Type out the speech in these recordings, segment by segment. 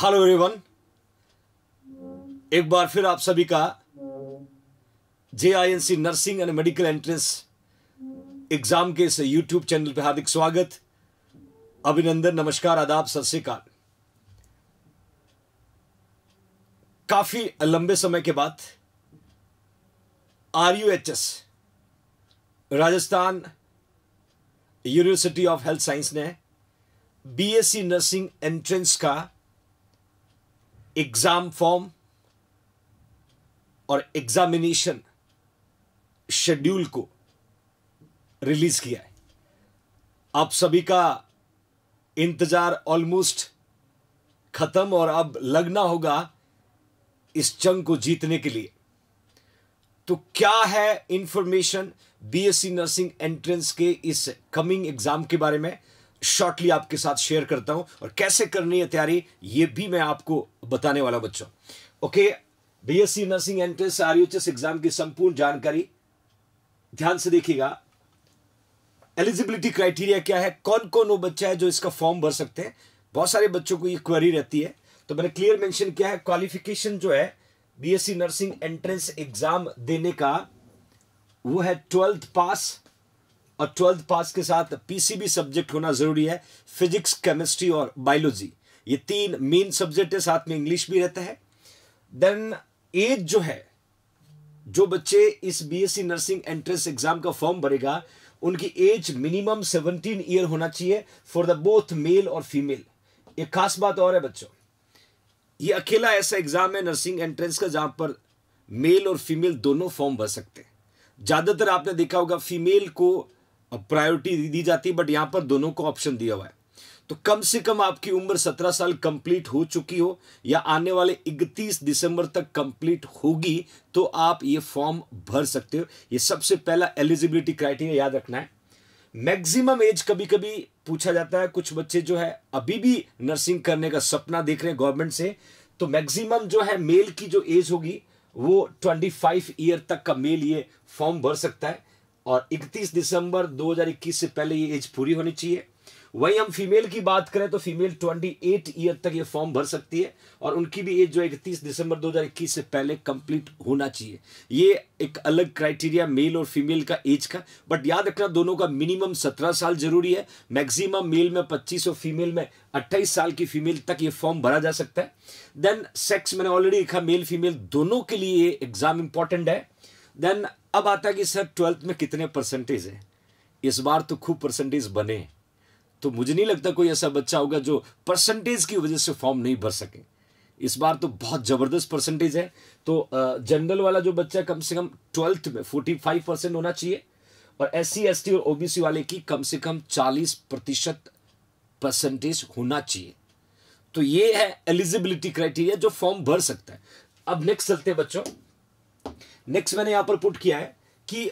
hello everyone एक बार फिर आप सभी का J I N C nursing and medical entrance exam के इस यूट्यूब चैनल पर हार्दिक स्वागत अभिनंदन नमस्कार आदाब सत श्रीकाल काफी लंबे समय के बाद R U H S Rajasthan university of health science ने बीएससी नर्सिंग एंट्रेंस का एग्जाम फॉर्म और एग्जामिनेशन शेड्यूल को रिलीज किया है आप सभी का इंतजार ऑलमोस्ट खत्म और अब लगना होगा इस जंग को जीतने के लिए तो क्या है इंफॉर्मेशन बीएससी नर्सिंग एंट्रेंस के इस कमिंग एग्जाम के बारे में शॉर्टली आपके साथ शेयर करता हूं और कैसे करनी है तैयारी ये भी मैं आपको बताने वाला बच्चों okay BSc nursing entrance RUHS exam की संपूर्ण जानकारी ध्यान से देखिएगा एलिजिबिलिटी क्राइटेरिया क्या है कौन कौन वो बच्चा है जो इसका फॉर्म भर सकते हैं बहुत सारे बच्चों को ये क्वेरी रहती है तो मैंने क्लियर मेंशन किया है क्वालिफिकेशन जो है बीएससी नर्सिंग एंट्रेंस एग्जाम देने का वो है ट्वेल्थ पास और ट्वेल्थ पास के साथ पीसीबी सब्जेक्ट होना जरूरी है फिजिक्स केमिस्ट्री और बायोलॉजी ये तीन मेन सब्जेक्ट है साथ में इंग्लिश भी रहता है देन एज जो है जो बच्चे इस बीएससी नर्सिंग एंट्रेंस एग्जाम का फॉर्म भरेगा उनकी एज मिनिमम सेवनटीन ईयर होना चाहिए फॉर द बोथ मेल और फीमेल एक खास बात और है बच्चों ये अकेला ऐसा एग्जाम है नर्सिंग एंट्रेंस का जहां पर मेल और फीमेल दोनों फॉर्म भर सकते हैं ज्यादातर आपने देखा होगा फीमेल को प्रायोरिटी दी जाती है बट यहां पर दोनों को ऑप्शन दिया हुआ है तो कम से कम आपकी उम्र सत्रह साल कंप्लीट हो चुकी हो या आने वाले इकतीस दिसंबर तक कंप्लीट होगी तो आप ये फॉर्म भर सकते हो ये सबसे पहला एलिजिबिलिटी क्राइटेरिया याद रखना है मैक्सिमम एज कभी कभी पूछा जाता है कुछ बच्चे जो है अभी भी नर्सिंग करने का सपना देख रहे हैं गवर्नमेंट से तो मैक्सिमम जो है मेल की जो एज होगी वो 25 ईयर तक का मेल ये फॉर्म भर सकता है और 31 दिसंबर 2021 से पहले ये एज पूरी होनी चाहिए वहीं हम फीमेल की बात करें तो फीमेल 28 ईयर तक ये फॉर्म भर सकती है और उनकी भी एज जो है इकतीस दिसंबर 2021 से पहले कंप्लीट होना चाहिए ये एक अलग क्राइटेरिया मेल और फीमेल का एज का बट याद रखना दोनों का मिनिमम 17 साल जरूरी है मैक्सिमम मेल में 25 और फीमेल में 28 साल की फीमेल तक ये फॉर्म भरा जा सकता है देन सेक्स मैंने ऑलरेडी लिखा मेल फीमेल दोनों के लिए एग्जाम इंपॉर्टेंट है देन अब आता है कि सर ट्वेल्थ में कितने परसेंटेज है इस बार तो खूब परसेंटेज बने तो मुझे नहीं लगता कोई ऐसा बच्चा होगा जो परसेंटेज की वजह से फॉर्म नहीं भर सके इस बार तो बहुत ज़बरदस्त परसेंटेज है तो जनरल वाला जो बच्चा कम से कम ट्वेल्थ में फोर्टी फाइव परसेंट होना चाहिए और एस सी एस टी और ओबीसी वाले की कम से कम चालीस प्रतिशत परसेंटेज होना चाहिए तो ये है एलिजिबिलिटी क्राइटेरिया जो फॉर्म भर सकता है अब नेक्स्ट चलते बच्चों नेक्स्ट मैंने यहां पर पुट किया है कि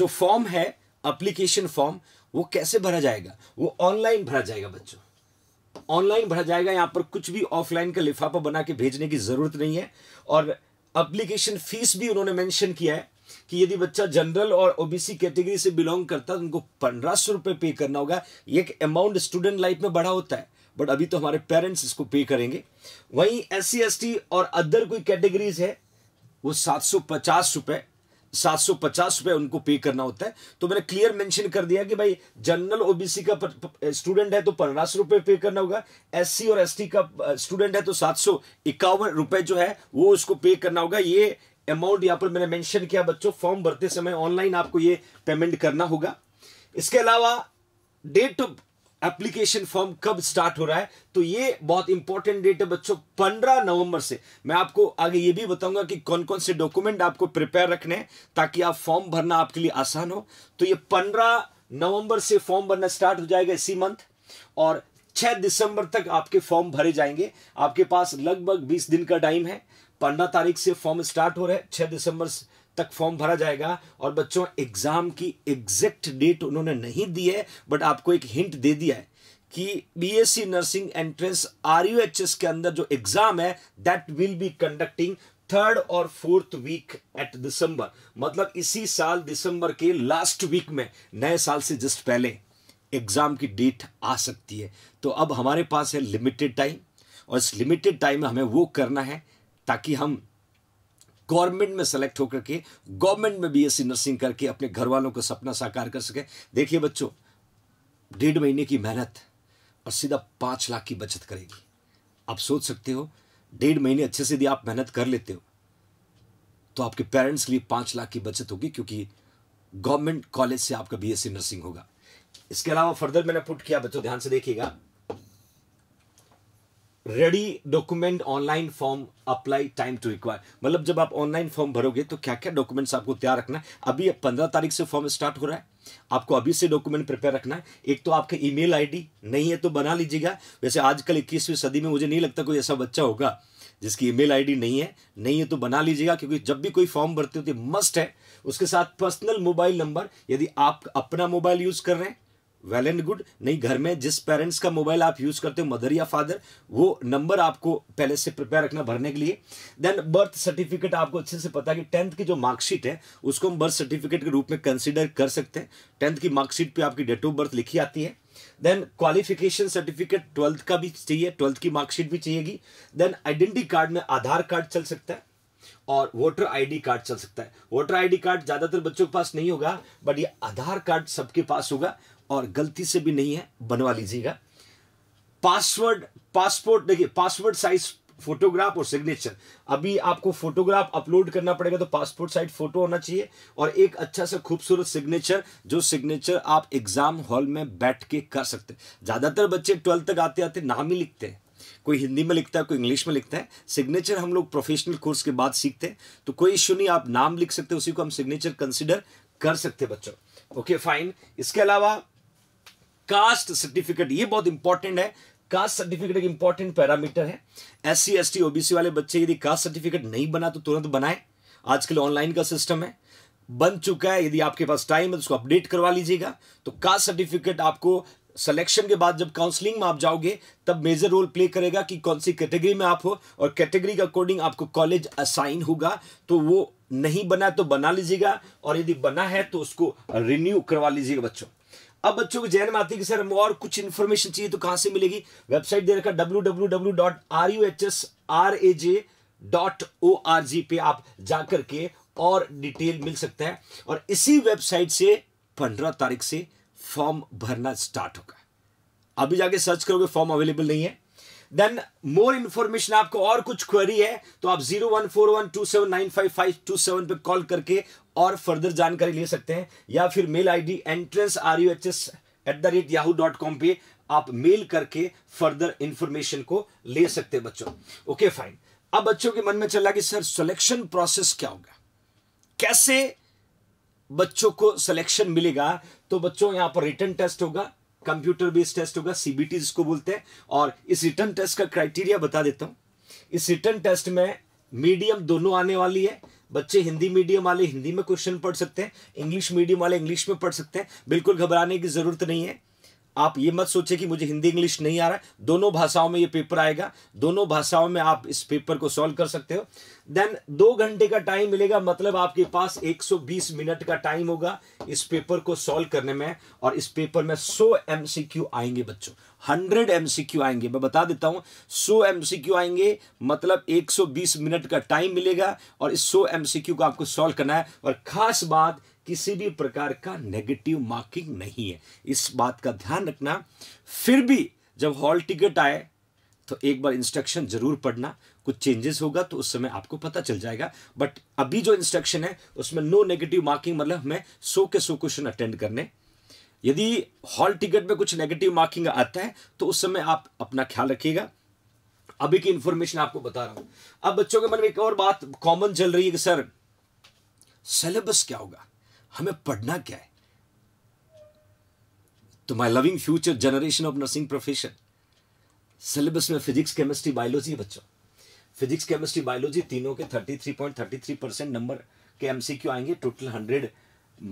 जो फॉर्म है अप्लीकेशन फॉर्म वो कैसे भरा जाएगा वो ऑनलाइन भरा जाएगा बच्चों ऑनलाइन भरा जाएगा यहां पर कुछ भी ऑफलाइन का लिफाफा बना के भेजने की जरूरत नहीं है और अप्लीकेशन फीस भी उन्होंने मेंशन किया है कि यदि बच्चा जनरल और ओबीसी कैटेगरी से बिलोंग करता है तो उनको पंद्रह सौ रुपए पे करना होगा ये एक अमाउंट स्टूडेंट लाइफ में बड़ा होता है बट अभी तो हमारे पेरेंट्स इसको पे करेंगे वहीं एस सी और अदर कोई कैटेगरीज है वो सात सौ पचास रुपए सात सौ पचास रुपए उनको पे करना होता है तो मैंने क्लियर मेंशन कर दिया कि भाई जनरल ओबीसी का स्टूडेंट है तो पंद्रह सौ रुपए पे करना होगा एससी और एसटी का स्टूडेंट है तो सात सौ इक्यावन रुपए जो है वो उसको पे करना होगा ये अमाउंट यहां पर मैंने मेंशन किया बच्चों फॉर्म भरते समय ऑनलाइन आपको ये पेमेंट करना होगा इसके अलावा डेट ऑफ एप्लीकेशन फॉर्म कब स्टार्ट हो रहा है तो ये बहुत इंपॉर्टेंट डेट है बच्चों 15 नवंबर से मैं आपको आगे ये भी बताऊंगा कि कौन कौन से डॉक्यूमेंट आपको प्रिपेयर रखने हैं ताकि आप फॉर्म भरना आपके लिए आसान हो तो ये 15 नवंबर से फॉर्म भरना स्टार्ट हो जाएगा इसी मंथ और 6 दिसंबर तक आपके फॉर्म भरे जाएंगे आपके पास लगभग बीस दिन का टाइम है पंद्रह तारीख से फॉर्म स्टार्ट हो रहा है छह दिसंबर से तक फॉर्म भरा जाएगा और बच्चों एग्ज़ाम की एग्जैक्ट डेट उन्होंने नहीं दी है बट आपको एक हिंट दे दिया है कि बीएससी नर्सिंग एंट्रेंस आर के अंदर जो एग्ज़ाम है that will be conducting third और फोर्थ वीक एट दिसंबर मतलब इसी साल दिसंबर के लास्ट वीक में नए साल से जस्ट पहले एग्जाम की डेट आ सकती है तो अब हमारे पास है लिमिटेड टाइम और इस लिमिटेड टाइम में हमें वो करना है ताकि हम गवर्नमेंट में सेलेक्ट होकर के गवर्नमेंट में बीएससी नर्सिंग करके अपने घर वालों का सपना साकार कर सके देखिए बच्चों डेढ़ महीने की मेहनत और सीधा पाँच लाख की बचत करेगी आप सोच सकते हो डेढ़ महीने अच्छे से यदि आप मेहनत कर लेते हो तो आपके पेरेंट्स के लिए पाँच लाख की बचत होगी क्योंकि गवर्नमेंट कॉलेज से आपका बीएससी नर्सिंग होगा इसके अलावा फर्दर मैंने पुट किया बच्चों ध्यान से देखिएगा ready document online form apply time to require मतलब जब आप ऑनलाइन फॉर्म भरोगे तो क्या क्या डॉक्यूमेंट्स आपको तैयार रखना है अभी पंद्रह तारीख से फॉर्म स्टार्ट हो रहा है आपको अभी से डॉक्यूमेंट प्रिपेयर रखना है एक तो आपका ईमेल आईडी नहीं है तो बना लीजिएगा वैसे आजकल इक्कीसवीं सदी में मुझे नहीं लगता कोई ऐसा बच्चा होगा जिसकी ईमेल आईडी नहीं है नहीं है तो बना लीजिएगा क्योंकि जब भी कोई फॉर्म भरते होते मस्ट है उसके साथ पर्सनल मोबाइल नंबर यदि आप अपना मोबाइल यूज़ कर रहे हैं वेल एंड गुड नहीं घर में जिस पेरेंट्स का मोबाइल आप यूज करते हो मदर या फादर वो नंबर आपको पहले से प्रिपेयर रखना भरने के लिए देन बर्थ सर्टिफिकेट आपको अच्छे से पता है कि टेंथ की जो मार्कशीट है उसको हम बर्थ सर्टिफिकेट के रूप में कंसिडर कर सकते हैं टेंथ की मार्कशीट पर आपकी डेट ऑफ बर्थ लिखी आती है देन क्वालिफिकेशन सर्टिफिकेट ट्वेल्थ का भी चाहिए ट्वेल्थ की मार्कशीट भी चाहिएगी देन आइडेंटिटी कार्ड में आधार कार्ड चल सकता है और वोटर आईडी कार्ड चल सकता है वोटर आईडी कार्ड ज्यादातर बच्चों के पास नहीं होगा बट ये आधार कार्ड सबके पास होगा और गलती से भी नहीं है बनवा लीजिएगा पासवर्ड पासपोर्ट देखिए पासवर्ड साइज फोटोग्राफ और सिग्नेचर अभी आपको फोटोग्राफ अपलोड करना पड़ेगा तो पासपोर्ट साइज फोटो होना चाहिए और एक अच्छा सा खूबसूरत सिग्नेचर जो सिग्नेचर आप एग्जाम हॉल में बैठ के कर सकते हैं ज़्यादातर बच्चे ट्वेल्थ तक आते आते नाम ही लिखते हैं कोई हिंदी में लिखता है कोई इंग्लिश में लिखता है सिग्नेचर हम लोग प्रोफेशनल कोर्स के बाद सीखते हैं तो कोई इश्यू नहीं आप नाम लिख सकते उसी को हम सिग्नेचर कंसिडर कर सकते बच्चों ओके फाइन इसके अलावा कास्ट सर्टिफिकेट ये बहुत इंपॉर्टेंट है कास्ट सर्टिफिकेट एक इंपॉर्टेंट पैरामीटर है S C S T OBC वाले बच्चे यदि कास्ट सर्टिफिकेट नहीं बना तो तुरंत बनाए आजकल ऑनलाइन का सिस्टम है बन चुका है यदि आपके पास टाइम है तो उसको अपडेट करवा लीजिएगा तो कास्ट सर्टिफिकेट आपको सिलेक्शन के बाद जब काउंसलिंग में आप जाओगे तब मेजर रोल प्ले करेगा कि कौन सी कैटेगरी में आप हो और कैटेगरी के अकॉर्डिंग आपको कॉलेज असाइन होगा तो वो नहीं बना तो बना लीजिएगा और यदि बना है तो उसको रिन्यू करवा लीजिएगा बच्चों अब बच्चों को जैन में आती है कि सर हम और कुछ इन्फॉर्मेशन चाहिए तो कहां से मिलेगी वेबसाइट दे रखा W W W dot R U H S R A J dot O R G पे आप जाकर के और डिटेल मिल सकता है और इसी वेबसाइट से पंद्रह तारीख से फॉर्म भरना स्टार्ट होगा अभी जाके सर्च करोगे फॉर्म अवेलेबल नहीं है देन मोर इन्फॉर्मेशन आपको और कुछ क्वेरी है तो आप zero one four one two seven nine five five two seven पर कॉल करके और फर्दर जानकारी ले सकते हैं या फिर mail I D entrance R U H S at the rate Yahoo dot com पे आप मेल करके फर्दर इंफॉर्मेशन को ले सकते हैं बच्चों ओके okay, फाइन अब बच्चों के मन में चला कि सर सिलेक्शन प्रोसेस क्या होगा कैसे बच्चों को सिलेक्शन मिलेगा तो बच्चों यहां पर रिटर्न टेस्ट होगा कंप्यूटर बेस्ड टेस्ट होगा सीबीटी जिसको बोलते हैं और इस रिटर्न टेस्ट का क्राइटेरिया बता देता हूं इस रिटर्न टेस्ट में मीडियम दोनों आने वाली है बच्चे हिंदी मीडियम वाले हिंदी में क्वेश्चन पढ़ सकते हैं इंग्लिश मीडियम वाले इंग्लिश में पढ़ सकते हैं बिल्कुल घबराने की जरूरत नहीं है आप ये मत सोचे कि मुझे हिंदी इंग्लिश नहीं आ रहा है दोनों भाषाओं में ये पेपर आएगा दोनों भाषाओं में आप इस पेपर को सॉल्व कर सकते हो देन दो घंटे का टाइम मिलेगा मतलब आपके पास 120 मिनट का टाइम होगा इस पेपर को सॉल्व करने में और इस पेपर में 100 एम आएंगे बच्चों 100 एम आएंगे मैं बता देता हूं 100 एम आएंगे मतलब 120 मिनट का टाइम मिलेगा और इस 100 एम को आपको सॉल्व करना है और खास बात किसी भी प्रकार का नेगेटिव मार्किंग नहीं है इस बात का ध्यान रखना फिर भी जब हॉल टिकट आए तो एक बार इंस्ट्रक्शन जरूर पढ़ना कुछ चेंजेस होगा तो उस समय आपको पता चल जाएगा बट अभी जो इंस्ट्रक्शन है उसमें नो नेगेटिव मार्किंग मतलब हमें सो के सो क्वेश्चन अटेंड करने यदि हॉल टिकट में कुछ नेगेटिव मार्किंग आता है तो उस समय आप अपना ख्याल रखिएगा अभी की इंफॉर्मेशन आपको बता रहा हूं अब बच्चों के मन में एक और बात कॉमन चल रही है कि सर सिलेबस क्या होगा हमें पढ़ना क्या है तो my loving future generation of nursing profession syllabus में फिजिक्स केमिस्ट्री बायोलॉजी बच्चों फिजिक्स केमिस्ट्री बायोलॉजी तीनों के thirty thirty three point three percent number के एमसीक्यू आएंगे total hundred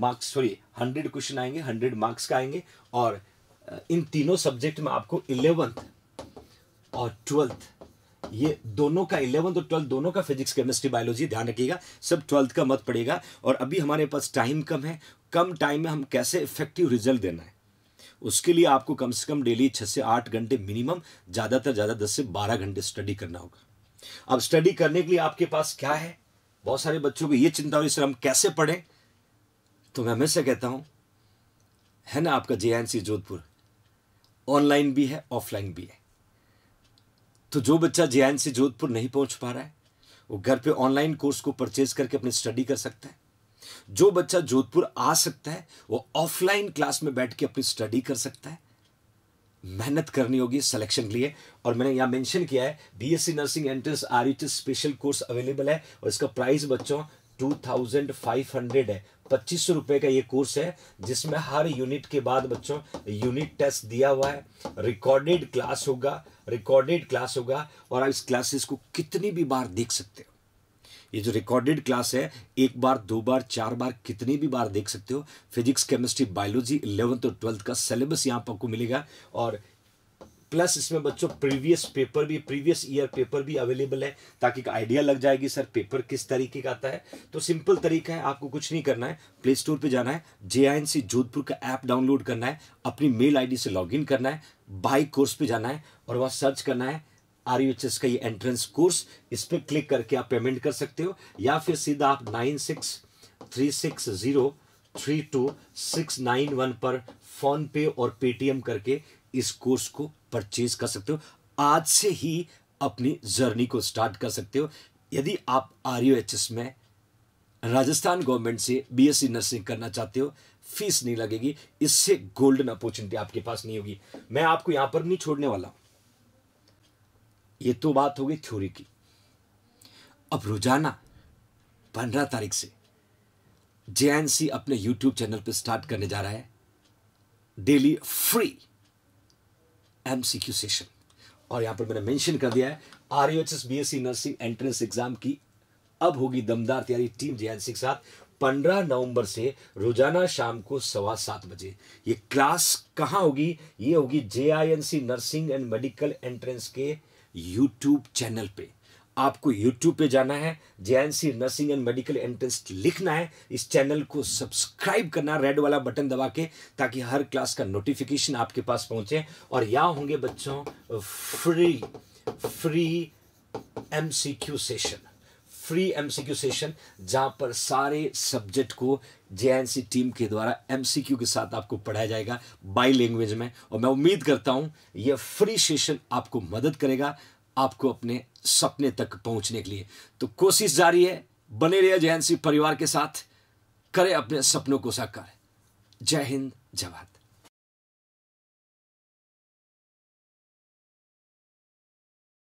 marks sorry hundred question आएंगे हंड्रेड मार्क्स का आएंगे और uh, इन तीनों सब्जेक्ट में आपको इलेवंथ और ट्वेल्थ ये दोनों का इलेवंथ और ट्वेल्थ दोनों का फिजिक्स केमिस्ट्री बायोलॉजी ध्यान रखिएगा सब ट्वेल्थ का मत पड़ेगा और अभी हमारे पास टाइम कम है कम टाइम में हम कैसे इफेक्टिव रिजल्ट देना है उसके लिए आपको कम से कम डेली छः से आठ घंटे मिनिमम ज़्यादातर ज़्यादा दस से बारह घंटे स्टडी करना होगा अब स्टडी करने के लिए आपके पास क्या है बहुत सारे बच्चों को ये चिंता हो सर हम कैसे पढ़ें तो मैं हमेशा कहता हूँ है ना आपका जे जोधपुर ऑनलाइन भी है ऑफलाइन भी है तो जो बच्चा जे से जोधपुर नहीं पहुंच पा रहा है वो घर पे ऑनलाइन कोर्स को परचेज करके अपनी स्टडी कर सकता है जो बच्चा जोधपुर आ सकता है वो ऑफलाइन क्लास में बैठ के अपनी स्टडी कर सकता है मेहनत करनी होगी सिलेक्शन के लिए और मैंने यहाँ मेंशन किया है BSc nursing entrance are special course available है और इसका प्राइस बच्चों टू थाउजेंड फाइव हंड्रेड है पच्चीस सौ रुपये का ये कोर्स है जिसमें हर यूनिट के बाद बच्चों यूनिट टेस्ट दिया हुआ है रिकॉर्डेड क्लास होगा रिकॉर्डेड क्लास होगा और आप इस क्लासेस को कितनी भी बार देख सकते हो ये जो रिकॉर्डेड क्लास है एक बार दो बार चार बार कितनी भी बार देख सकते हो फिजिक्स केमिस्ट्री बायोलॉजी इलेवंथ और ट्वेल्थ का सिलेबस यहाँ पर आपको मिलेगा और प्लस इसमें बच्चों प्रीवियस पेपर भी प्रीवियस ईयर पेपर भी अवेलेबल है ताकि आइडिया लग जाएगी सर पेपर किस तरीके का आता है तो सिंपल तरीका है आपको कुछ नहीं करना है प्ले स्टोर पर जाना है जे जोधपुर का ऐप डाउनलोड करना है अपनी मेल आईडी से लॉगिन करना है बाई कोर्स पे जाना है और वहाँ सर्च करना है आर यू का ये एंट्रेंस कोर्स इस पर क्लिक करके आप पेमेंट कर सकते हो या फिर सीधा आप nine six three six zero three two six nine one पर फोन पे और पेटीएम करके इस कोर्स को परचेज कर सकते हो आज से ही अपनी जर्नी को स्टार्ट कर सकते हो यदि आप आर में राजस्थान गवर्नमेंट से बीएससी नर्सिंग करना चाहते हो फीस नहीं लगेगी इससे गोल्डन अपॉर्चुनिटी आपके पास नहीं होगी मैं आपको यहां पर नहीं छोड़ने वाला ये तो बात होगी थ्योरी की अब रोजाना पंद्रह तारीख से जे अपने यूट्यूब चैनल पर स्टार्ट करने जा रहा है daily free M C Q session और यहां पर मैंने मेंशन कर दिया है R U H S B S C nursing entrance exam की अब होगी दमदार तैयारी टीम जे के साथ पंद्रह नवंबर से रोजाना शाम को सवा सात बजे ये क्लास कहाँ होगी ये होगी J I N C nursing and medical entrance के यूट्यूब चैनल पर आपको यूट्यूब पे जाना है J nursing and medical entrance लिखना है इस चैनल को सब्सक्राइब करना रेड वाला बटन दबा के ताकि हर क्लास का नोटिफिकेशन आपके पास पहुंचे और यहाँ होंगे बच्चों free free MCQ session free MCQ session जहां पर सारे सब्जेक्ट को जेएनसी टीम के द्वारा क्यू के साथ आपको पढ़ाया जाएगा बाई लैंग्वेज में और मैं उम्मीद करता हूं यह फ्री सेशन आपको मदद करेगा आपको अपने सपने तक पहुंचने के लिए तो कोशिश जारी है बने जयंत सिंह परिवार के साथ करें अपने सपनों को साकार जय हिंद जय भारत